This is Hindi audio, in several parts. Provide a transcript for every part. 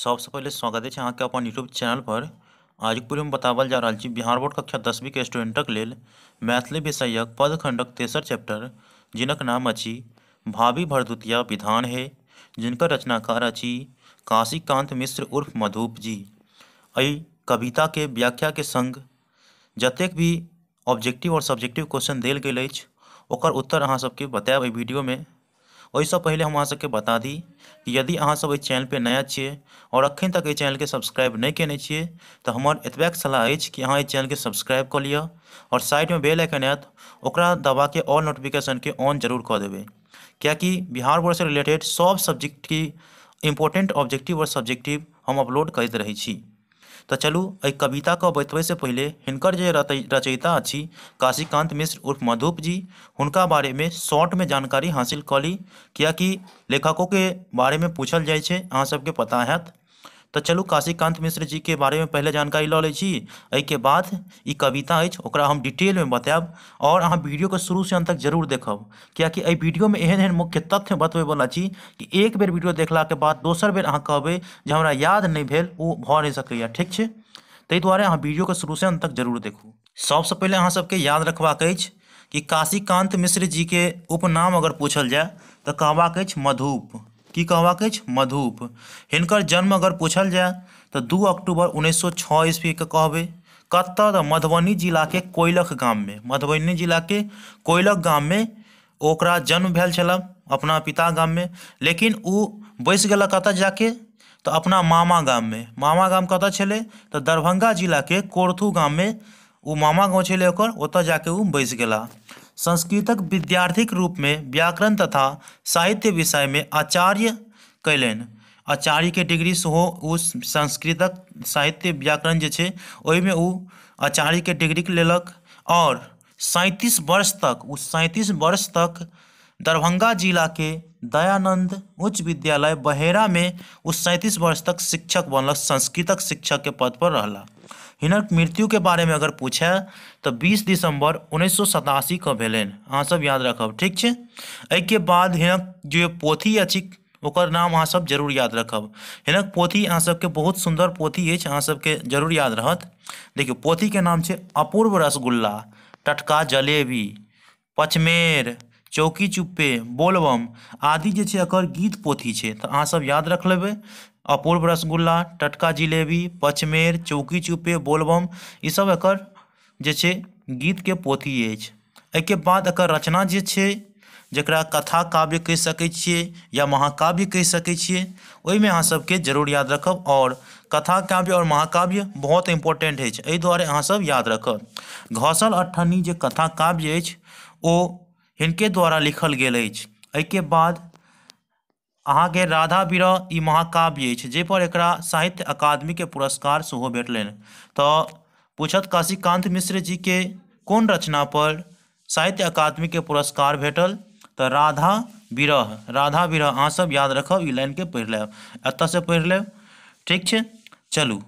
सबसे पहले स्वागत है अहाँ के अपन यूट्यूब चैनल पर आज पूर्व में बतावल जा रहा है बिहार बोर्ड कक्षा दसवीं के स्टूडेंटक लेल मैथिली विषयक पद खंडक तेसर चैप्टर जिनक नाम अच्छी भावी भरदुतिया विधान है जिनका रचनाकार अच्छी काशीकांत मिश्र उर्फ मधुप जी अ कविता के व्याख्या के संग जतेक भी ऑब्जेक्टिव और सब्जेक्टिव क्वेश्चन दिल गए उत्तर अहाँ सबके बताए वीडियो में वैसे पहले हम सबके बता दी कि यदि सब चैनल पर नया छे और अखन तक चैनल के सब्सक्राइब नहीं कने छे तो हमारे एतबेक सलाह है कि अहाँ चैनल के सब्सक्राइब लिया और साइड में बेल आइकन आयत ओकरा और ऑल के ऑन जरूर कऽ क्या कि बिहार से रिलेटेड सब्जेक्ट की इम्पोर्टेंट ऑब्जेक्टिव और सब्जेक्टिव हम अपलोड करते रहें तो चलू अ को कविताके से पहले हिनकर जो रचयिता अच्छी काशीकांत मिश्र उर्फ मधुप जी हुनका शॉर्ट में जानकारी हासिल कऽ ली कियाकि लेखकों के पूछल में पूछल अहाँ सबके पता हैत तो चलू काशीकांत मिश्र जी के बारे में पहले जानकारी लॉ ली छी बाद ये कविता है ओकरा हम डिटेलमे बतायब आओर अहाँ शुरू से अंत तक जरूर देखब कि वीडियो में एहन एहन मुख्य तथ्य बतबे वाला कि एक बेर वीडियो के बाद दोसर बेर अहाँ कहे जो हमारा याद नहीं भेल वो भ नहीं सकैए ठीक है ताहि दुआरे अहाँ शुरू से अंत तक जरूर देखू सबसे पहले अहाँ सबके याद रखबाक कि काशीकांत मिश्र जी के उपनाम अगर पूछल जाए तो कहबाक मधुप की कहवा के मधुप हिनकर जन्म अगर पूछल जाए तो दू अक्टूबर उन्नैस सए छओ ईस्वीके कहबै कतय तऽ मधुबनी जिलाके कोयलख में मधुबनी के कोयलख में ओकरा जन्म भेल छल अपना पिता गाम में लेकिन उ बस गल कत जाके तो अपना मामा गाम में मामा गाम कत छे तो दरभंगा के कोरथू में उ मामा गाँव छे ओकर जाके ओ बैसि संस्कृतक रूप में व्याकरण तथा साहित्य विषय में आचार्य कैलन आचार्य के डिग्री सेहो उस संस्कृतक साहित्य व्याकरण जे में ओहिमे आचार्य के डिग्री लेलक और सैंतीस वर्ष तक उस सैंतीस वर्ष तक दरभंगा के दयानंद उच्च विद्यालय में उस सैंतीस वर्ष तक शिक्षक बनल संस्कृतक शिक्षक के पद पर रहला हिनक मृत्यु के बारे में अगर पूछे तो 20 दिसंबर उन्नीस सौ के अहाँ सब याद रखब ठीक है अ के बाद हिनक जो पोथी अच्छी ओकर नाम अहाँ सब जरूर याद रखब हिनक पोथी अहाँ सबके बहुत सुंदर पोथी है अहाँ सबके जरूर याद रहत देखिए पोथी के नाम है अपूर्व रसगुल्ला टटका जलेबी पचमेर चौकी चुप्पे बोलबम आदि जो एक गीत पोथी है तो अहाँ सब याद रख ले अपूर्व रसगुल्ला टटका जिलेबी पचमेर चौकी चुपे बोलबम ईसभ सब एक गीत के पोथी है एक बाद एक रचना जे है जरा कथा काव्य कह सकिए या महाकाव्य कह सकिए छियै अहाँ सबके जरूर याद रखब और कथा काव्य और महाकाव्य बहुत इम्पोर्टेंट अ दुरे अहाँ सब याद रखब घौसल अट्ठनी जो कथा काव्य है वो हिंदे द्वारा लिखल गया अछि बाद अहाँ के राधा बीरह महाकाव्य अछि पर एक साहित्य के पुरस्कार सेहो भेटलनि तो पूछत काशीकांत मिश्र जी के कौन रचना पर साहित्य अकादमी के पुरस्कार भेटल तो राधा विरह राधा विरह सब याद रख लाइन के पढ़ लेब से पढ़ लेब ठीक है चलू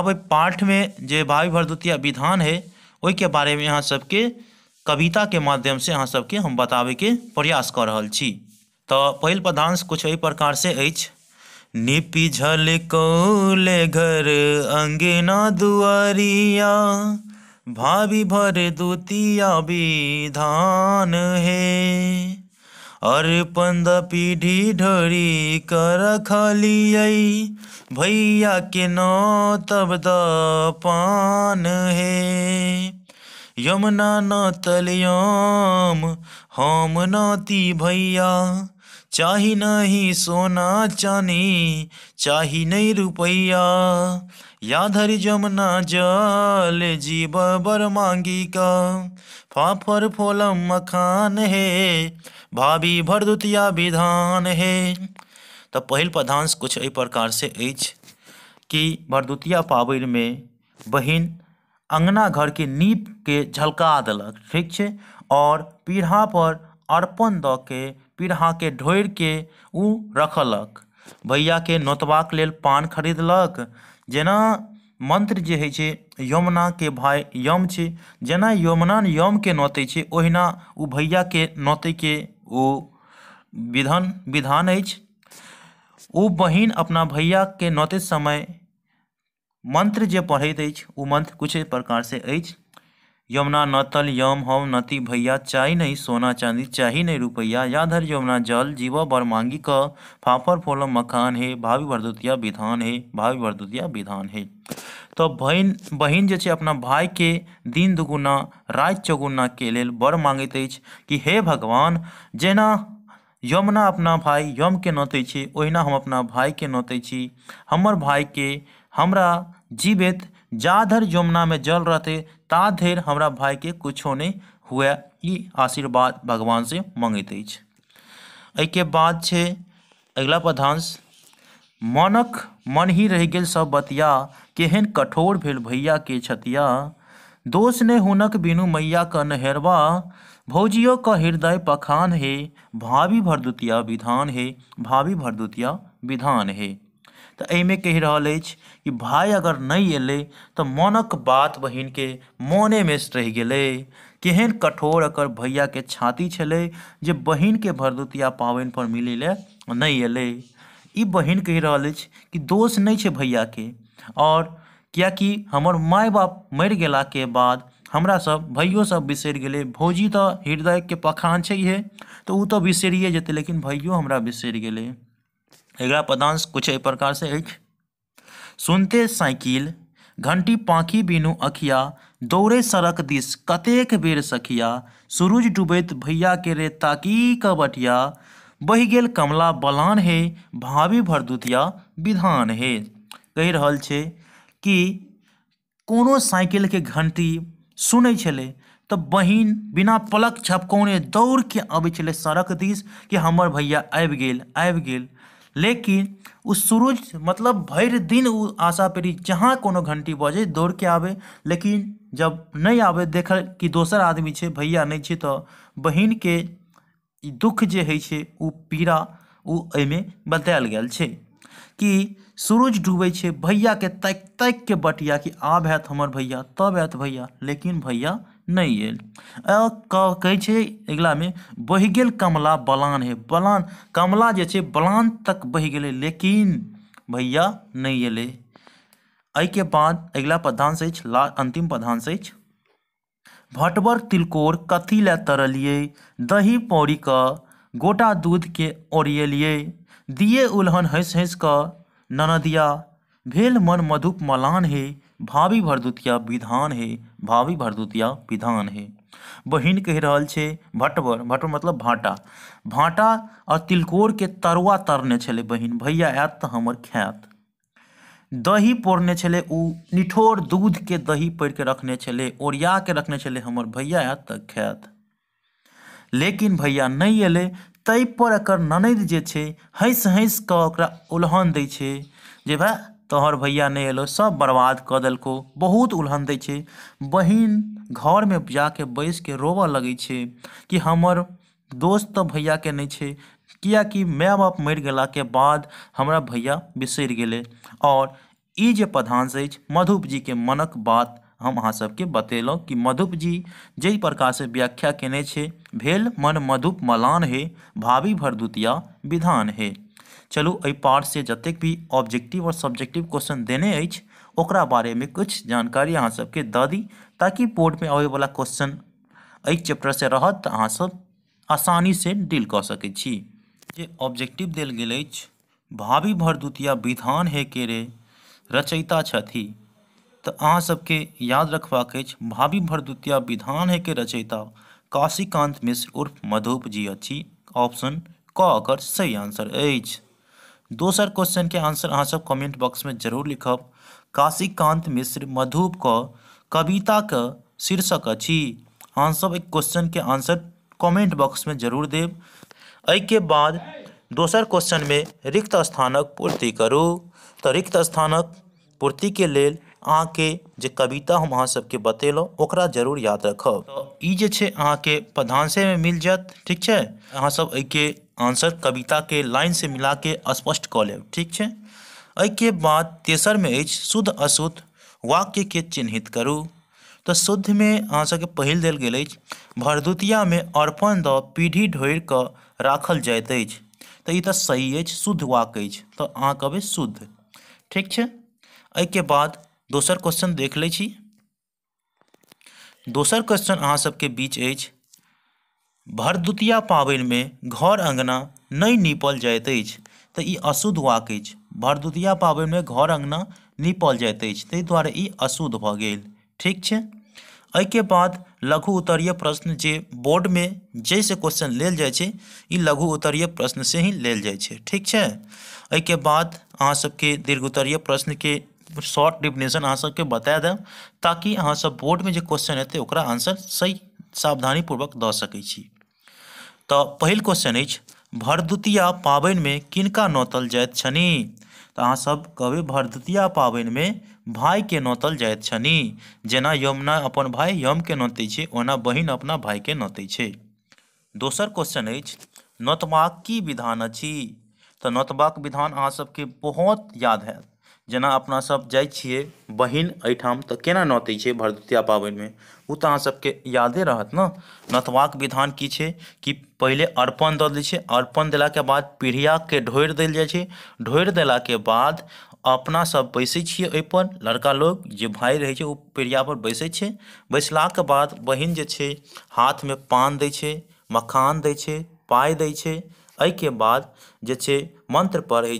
आब पाठ में जो भावी भरदुतिया विधान है बारे में अहाँ सबके माध्यम से अहाँ सबके हम के प्रयास कर रहा छी तो पहल पदांश कुछ अ प्रकार से अछि निपिझल कौले घर अंगना दुआरिया भाभी भर दुतिया विधान हे अर्पण पीढ़ी ढोरी कर खलियई भैया के न तब द पान हे यमुना न तलियम हम नती भैया चाह नहीं सोना चानी चाही नहीं रुपया या धरि जमुना जल जीव बर मांगी का फाफर फोलम मखान है भाभी भरदुतिया विधान है तो पहल पदांश कुछ अ प्रकार से कि भरदुतिया पावन में बहन अंगना घर के नीप के झलका दलक ठीक और पीढ़ा पर अर्पण द के पीढ़ा के ढोर के उ रखलक भैया के नोतबाक लेल पान खरीदलक जेना मंत्र जे है यमुना के भाई यम है जेना यमुना यम के नोते है ओहिना उ भैया के नोते के ओ विधान विधान है उ बहिन अपना भैया के नोते समय मंत्र जे पढ़ते मंत्र कुछ प्रकार से अछि यमुना तल यम हम नति भैया चाहे नहीं सोना चांदी चाहे नहीं रुपया या धर यमुना जल जीव बर मांगी क फाफर फोल मखान है भावी भरदुतिया विधान है भावी भरदुतिया विधान है तो बहन बहन जे अपना भाई के दिन दुगुना रात चौगुना के लिए बर मांगित कि हे भगवान जेना यमुना अपना भाई यम के नोत ओहिना हम अपना भाई के नोत हमार हमर भाई के हमरा जीवित जाधर यमुना में जल रहते ता हमारा भाई के कुछ नहीं हुए ई आशीर्वाद भगवान से अछि के बाद अगला पदांश मनक मन ही रह गेल सब बतिया केहन कठोर भेल के छतिया दोष ने हुनक बिनु मैया का नहरवा भौजियो का हृदय पखान हे भावी भरदुतिया विधान हे भावी भरदुतिया विधान हे तो एहिमे कहि रहल अछि कि भाई अगर नहीं अल तो मनक बात बहिनके में रह गेलै केहन कठोर भैया के छाती जो बहन के भरदुतिया पावन पर मिले ले नहीं अल बहन कहि रहा अछि कि दोष नहीं भैया के और क्या कि हमर माय बाप गल के बाद हमरा सब भाइयो सब बिसर गए भौजी हृदय के पखान छैहे तो ओ तऽ लेकिन भाइयो हमरा बिसर गए अगला पदांश कुछ इस प्रकार से है सुनते साइकिल घंटी पाखी बिनु अखिया दौड़े सड़क दिस कतेक बेर सखिया सूरज डूबैत भैया के रे ताकी कबटिया बहि गेल कमला बलान हे भावी भरदुतिया विधान हे कह रहल छे कि कोनो के घंटी सुनै छले तो बहन बिना पलक दौड़ के अब छलै सड़क दिस कि हमर भैया आबि गेल आबि गेल लेकिन उस सूरज मतलब भर दिन उ आशा पेरी जहाँ कोनो घंटी बजे दौड़ के आवे लेकिन जब नहीं आवे देख कि दोसर आदमी छै भैया नहीं है तो बहन के दुख जे है छै पीड़ा उ में बतायल गया छै कि सूरज भैया के तक तक के बटिया कि आब हैत हमार भैया तब हैत भैया लेकिन भैया नहीं अयल अगला में बह गल कमला बलान हे बलान कमला जे बलान तक बह गए लेकिन भैया नहीं अल के बाद अगला प्रधानश है ला अंतिम प्रधानश है भटवर तिलकोर कथी ला तरलिए दही पौड़ी का गोटा के ओरियलिए दिए उल्हन हँसि हंस का ननदिया भेल मन मधुप मलान हे भावी भरदुतिया विधान है भावी भरदुतिया विधान है बहिन कह रहा है भटवर भटवर मतलब भाटा भाटा और तिलकोर के तरुआ तरने छलै बहिन भैया आयत तो हमार खायत दही पोरने छलै उ निठोर दूध के दही पड़ि के रखने छलै ओरिया के रखने छलै हमार भैया आयत तो खेत लेकिन भैया नहीं अल ताहिपर एक ननदि जे छै हँसि हँसि कऽ ओकरा दै जे तोहर भैया नहीं एलो सब बर्बाद क दिलको बहुत उलहन दै बहन घर में जाके बैस के लगै लगे कि हमर दोस्त तो के नहीं नहि क्या कि माय बाप मरि के बाद हमरा भैया बिसर गेलै और ई जे पद्यांश अछि मधुप के मनक बात हम अहाँ सबके बतल कि मधुप जी प्रकार से व्याख्या केने छे भेल मन मधुप मलान हे भावी भरदुतिया विधान हे चलू अ पार्ट से जतेक भी ऑब्जेक्टिव और सब्जेक्टिव क्वेश्चन देने ओकरा बारे में कुछ जानकारी अहाँ सबके दऽ दी ताकि आवे वाला क्वेश्चन चैप्टर से रहत तऽ अहाँसभ आसानीसँ डील कऽ सकैत ऑब्जेक्टिव दिल गया भाभी भावी भरदुतिया विधान है के रे रचयिता छी तो अहाँ सबके याद रखबाक अछि भावी भरदुतिया विधान है के रचयिता काशीकांत मिश्र उर्फ मधुप जी अच्छी ऑप्शन क एकर सही आंसर है दोसर क्वेश्चन के आंसर अहाँ सब कमेंट बॉक्स में जरूर लिखब काशीकांत मिश्र कविता के शीर्षक अच्छी अहाँ सब एक क्वेश्चन के आंसर कमेंट बॉक्स में जरूर देब के बाद दोसर क्वेश्चन में रिक्त स्थानक पूर्ति करू तो रिक्त स्थानक पूर्तिके लेल के जो कविता हम अहाँ सबके बतेलहुँ ओकरा जरूर याद रखब तो ये अहाँ के प्रधान से मिल जात ठीक छै अहाँसभ के आंसर कविता के लाइन से मिला के स्पष्ट कह ले ठीक है अके बाद में अछि शुद्ध अशुद्ध वाक्य के चिन्हित करू में शुद्धमे के पहल दिल गया भरदुतिया में अर्पण द पीढ़ी ढोर के राखल जात तो ये सही है शुद्ध वाक्य तो तऽ अहाँ शुद्ध ठीक है अके बाद दोसर क्वेश्चन देख ली दोसर क्वेश्चन अहाँ सबके बीच अछि भरदुतिया में घर अंगना नहीं नीपल जात अशुद्ध वाक भरदुतिया पावन में घर अंगना नीपल जाइत अछि द्वारे अशुद्ध भ गेल ठीक छै एहिके बाद लघु उत्तरीय प्रश्न जे में जैसे क्वेश्चन लेल जाए लघु उत्तरीय प्रश्न से ही लेल जाए ठीक छै एहिके बाद अहाँ सबके दीर्घ उत्तरीय के शॉर्ट डिफिनेशन अहाँ सबके बता दें ताकि अहाँ सब में जो क्वेश्चन हेतै आंसर सही सावधानीपूर्वक दऽ सकैत छी तऽ पहिल क्वेश्चन अछि भरदुतिया में किनका नौतल जाइत छनि तऽ सब कहबै भरदुतिया भाई के नौतल जाइत छनि जेना यमुना अपन यम के नौतैत छै ओना बहिन अपना के नौतैत छै दोसर क्वेश्चन अछि नोतबाक की विधान अछि तऽ नोतबाक विधान अहाँ सबके बहुत याद हैत जना अपनासभ जाए छियै बहन अठाम तो केना नौते छे भरदुतिया में ओ तो अहाँ सभके यादे रहत ने नोतबाक विधान की छे कि पहले अर्पण दऽ दै अर्पण दिला के बाद के ढोर दिल जाए ढोर दिला के बाद अपना सब बैसै पर लड़का लोग जो भाई रहे पीढ़िया पर बैसे बैसै के बैसलाके बाद बहन जे हाथ में पान दै मखान दै पाई दै बाद जे मंत्र पढ़े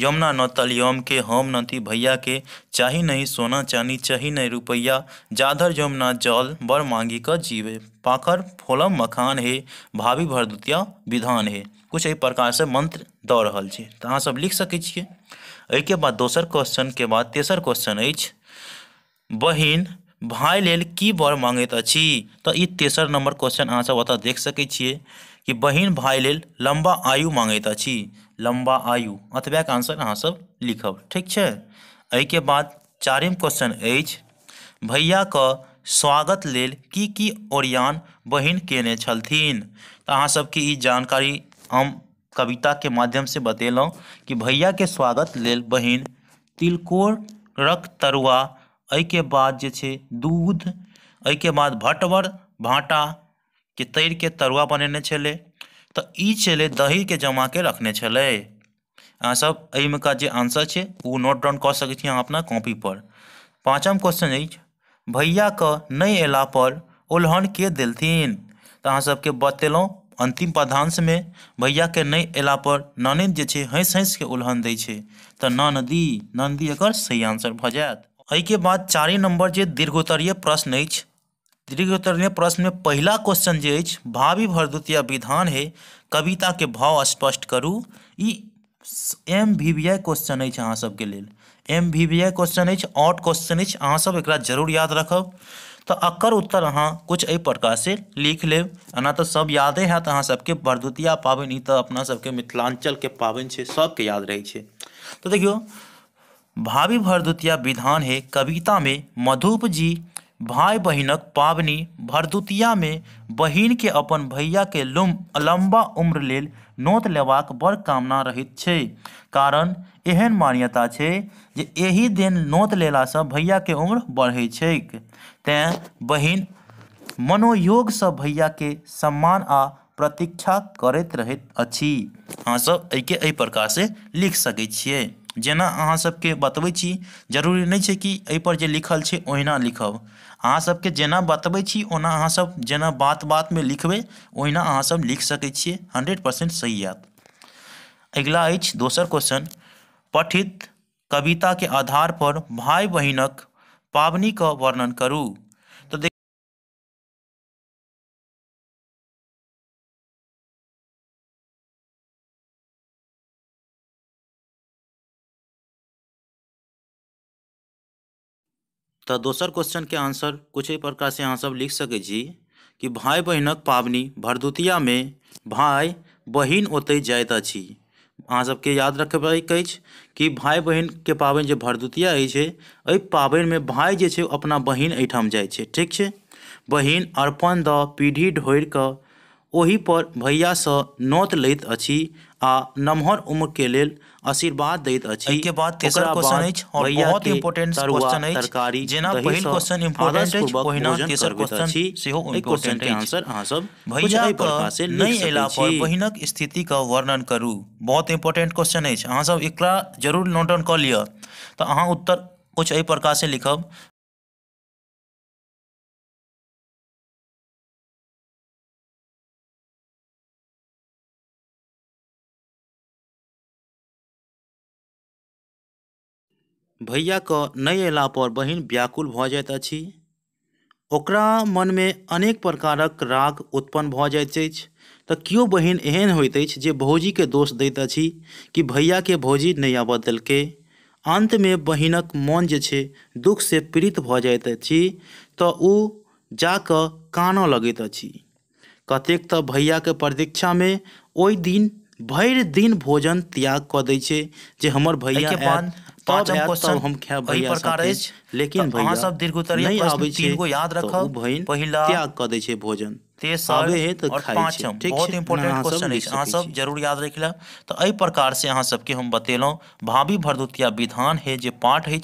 यमुना न तलियम के हम नती भैया के चाही नहीं सोना चानी चाही नहीं रुपैया जाधर यमुना जल बर मांगी का जीवे पाकर फोलम मखान है भाभी भरदुतिया विधान है कुछ एहि प्रकार से मंत्र दऽ रहा छै अहाँ सब लिख सकै अके बाद दोसर क्वेश्चन के बाद तेसर क्वेश्चन अछि बहन भाई लेल की बर मांगैत अच्छी तो ये तेसर नंबर क्वेश्चन अहाँ सब अत देख सकै कि बहन भाई लेल लम्बा आयु मांगैत अच्छी लम्बा आयु अतबेक आंसर अहाँ सब लिखब ठीक छै के बाद चारिम क्वेश्चन भैया के स्वागत लेल की की ओरियान बहन केने छलथिन तो अहाँ सबके ई जानकारी हम माध्यम से बतेलहुँ कि के स्वागत लेल बहन तिलकोरक तरुआ के बाद जे दूध के बाद भटवर भाटा के तर के तरुआ बनेने तो ई दही के जमा के रखने छे अहाँ सब एहिमे का जो आंसर है वो नोट डाउन कर सकते हैं अपना कॉपी पर पाँचम क्वेश्चन है भैया के नहीं अला पर उल्हन के दिलथिन तो अहाँ सबके बतेलहुँ अंतिम पदांश में भैया के नहीं अला पर ननद जे हंस हंसि के उल्हन दी तो तऽ ननदी नंदी एक सही आंसर भ जाए अ के बाद चारि नंबर जो दीर्घोत्तरीय प्रश्न है तिरहत्तरवें प्रश्न में पहला क्वेश्चन जो अछि भावी भरदुतिया विधान हे कविता के भाव स्पष्ट करू M V V I question अछि अहाँ सबके लिए M V V I question अछि आउट क्वेश्चन अछि अहाँ सब एक जरूर याद रखब तो अकर उत्तर अहाँ अ प्रकार से लिख ले एना तो सब यादे तो अहाँ सबके भरदुतिया पाबनि ई तऽ अपना सबके के पाबनि है सबके याद रहे तो देखियो भावी भरदुतिया विधान हे कविता में मधुप जी भाई बहिनक पावनी भरदुतिया में बहन के अपन भैया के लम्बा उम्र लेल नोत लेवाक बड़ कामना रहित छै कारण एहन मान्यता छै जे एहि दिन नोत से भैया के उम्र बढ़ै ते बहन मनोयोग से भैया के सम्मान आ प्रतीक्षा करैत रहैत अछि अहाँसभ एहिके प्रकार से लिख सकते छियै जेना अहाँ सबके बतबै छी जरूरी नहीं है कि एहिपर जे लिखल छै ओहिना लिखब अहाँ सबके जेना बतबै छी ओना अहाँ सब जेना बात बात में लिखबै ओहिना अहाँ सब लिख सकै छी हंड्रेड परसेंट सही आयत अगला अछि दोसर क्वेश्चन पठित कविता के कविताके आधारपर भाय बहिनक का वर्णन करूँ तो दोसर के आंसर कुछ प्रकार से अहाँसभ लिख सके जी कि पावनी भरदुतिया में भाई बहन ओत ओतहि जाइत अछि अहाँसभके याद रख कि कि बहन के पावन जो भरदुतिया है पावन में भाई जे अपना बहन अठम जाए ठीक है बहन अर्पण द पीढ़ी ढोरिक ओही पर भैया से नोत लैत अछि आ नमहर उम्र के लेल आशीर्वाद दैत अछि एहिके बाद तेसर क्वेश्चन अछि और बहुत इंपोर्टेंट क्वेश्चन अछि तरकारी जेना पहिल क्वेश्चन इंपोर्टेंट अछि ओहिना तेसर क्वेश्चन अछि सेहो इंपोर्टेंट अछि आंसर अहाँ सब भैया पर से नै एला पर बहिनक स्थिति का वर्णन करू बहुत इंपोर्टेंट क्वेश्चन अछि अहाँ सब एकरा जरूर नोट डाउन क लिअ तऽ अहाँ उत्तर कुछ एहि प्रकार से लिखब नहीं अला पर बहन व्याकुल भ जाइत अछि ओकरा में अनेक प्रकारक राग उत्पन्न भ जाइत तो क्यों बहन एहन हो भौजी के दोष दैत अछि कि के भौजी नहीं नहि आबऽ अंत में बहिनक मन जे दुख से पीड़ित भ जाते तो उ ओ जा कऽ कानऽ लगैत अछि कतेक के प्रतीक्षा में ओहि दिन भर दिन भोजन त्याग कऽ दै हमर भैया तो पाँच क्वेश्चन तो हम क्या भैया प्रकार लेकिन अहाँ सब याद त्याग भोजन तेसर और बहुत इंपॉर्टेंट क्वेश्चन सब जरूर याद ला तो प्रकार से सबके हम बतेलहुँ भावी भरदुतिया विधान है जे पाठ है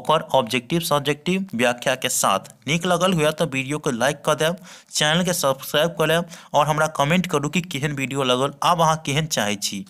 ओकर ऑब्जेक्टिव सब्जेक्टिव व्याख्या के साथ निक लगल हुआ तो वीडियो को लाइक कर दे चैनल के सब्सक्राइब कर ले और हमरा कमेंट करू कि केहन वीडियो लगल आब अहा केहन चाहे छी